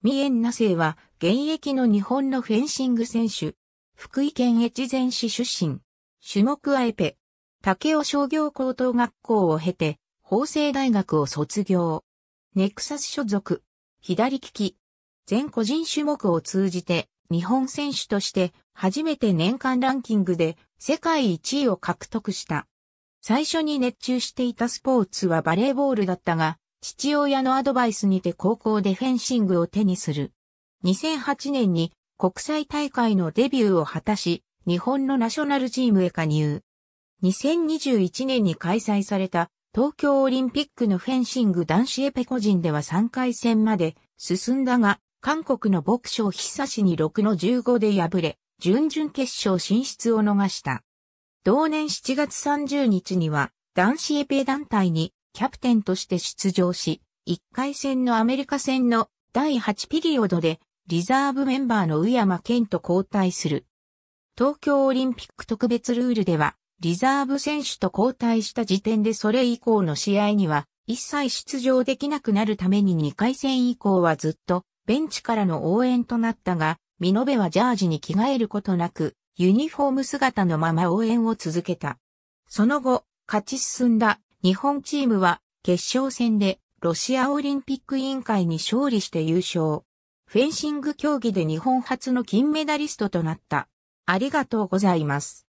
ミエンナ生は現役の日本のフェンシング選手。福井県越前市出身。種目アエペ。竹尾商業高等学校を経て、法政大学を卒業。ネクサス所属。左利き。全個人種目を通じて、日本選手として初めて年間ランキングで世界1位を獲得した。最初に熱中していたスポーツはバレーボールだったが、父親のアドバイスにて高校でフェンシングを手にする。2008年に国際大会のデビューを果たし、日本のナショナルチームへ加入。2021年に開催された東京オリンピックのフェンシング男子エペ個人では3回戦まで進んだが、韓国の牧賞ショ久しに6の15で敗れ、準々決勝進出を逃した。同年7月30日には男子エペ団体にキャプテンとして出場し、1回戦のアメリカ戦の第8ピリオドでリザーブメンバーの宇山健と交代する。東京オリンピック特別ルールでは、リザーブ選手と交代した時点でそれ以降の試合には一切出場できなくなるために2回戦以降はずっとベンチからの応援となったが、見延べはジャージに着替えることなく、ユニフォーム姿のまま応援を続けた。その後、勝ち進んだ日本チームは決勝戦でロシアオリンピック委員会に勝利して優勝。フェンシング競技で日本初の金メダリストとなった。ありがとうございます。